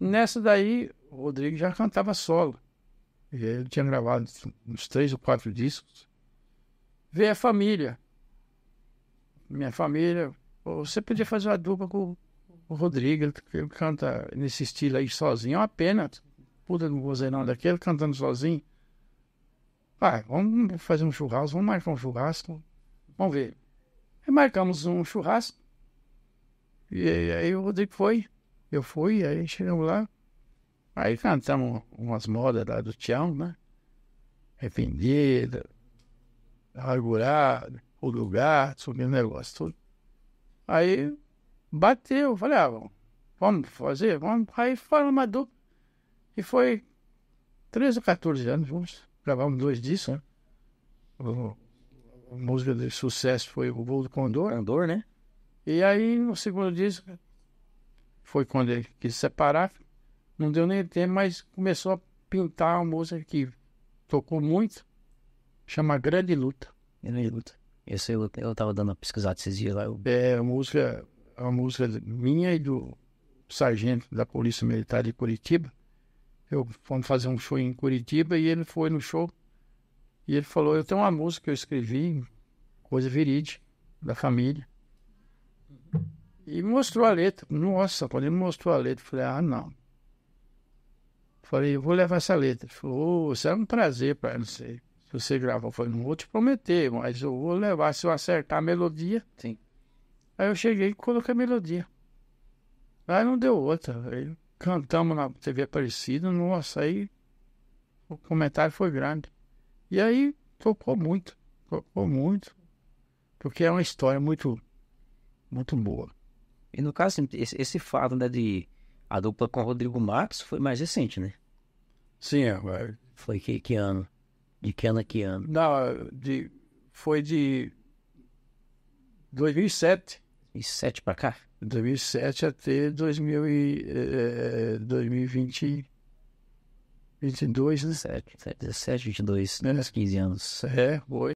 Nessa daí, o Rodrigo já cantava solo. Ele tinha gravado uns três ou quatro discos. Veio a família. Minha família. Você podia fazer uma dupla com o Rodrigo, ele canta nesse estilo aí sozinho. É uma pena. Puta no vozeirão daquele, cantando sozinho. Vai, vamos fazer um churrasco, vamos marcar um churrasco. Vamos ver. E marcamos um churrasco. E aí o Rodrigo foi. Eu fui, aí chegamos lá, aí cantamos umas modas lá do Tião, né? Arrependida, amargurada, o lugar, subindo o negócio, tudo. Aí bateu, falei, ah, vamos fazer, vamos. Aí falamos uma dupla. E foi 13 ou 14 anos juntos. Gravamos dois discos, né? O, a música de sucesso foi o Voo do Condor. Condor, né? E aí, no segundo disco, foi quando ele quis separar, não deu nem tempo, mas começou a pintar uma música que tocou muito, chama Grande Luta. Grande Luta. Esse eu, eu tava dando uma pesquisada esses dias lá. Eu... É, a música, a música minha e do sargento da Polícia Militar de Curitiba. Eu fomos fazer um show em Curitiba e ele foi no show e ele falou: Eu tenho uma música que eu escrevi, coisa verídica, da família. E mostrou a letra. Nossa, quando ele mostrou a letra, falei, ah, não. Falei, eu vou levar essa letra. Ele falou, oh, será é um prazer para sei. Se você gravar, falei, não vou te prometer, mas eu vou levar se eu acertar a melodia. Sim. Aí eu cheguei e coloquei a melodia. Aí não deu outra. Aí cantamos na TV Aparecida, nossa, aí o comentário foi grande. E aí tocou muito, tocou muito, porque é uma história muito, muito boa. E no caso, assim, esse, esse fato né, de a dupla com o Rodrigo Max foi mais recente, né? Sim, é. Foi que, que ano? De que ano a que ano? Não, é, de, foi de 2007. 2007 para cá? 2007 até 2000 e, eh, 2020. 22, né? 7, 17, 22, é. 15 anos. É, foi.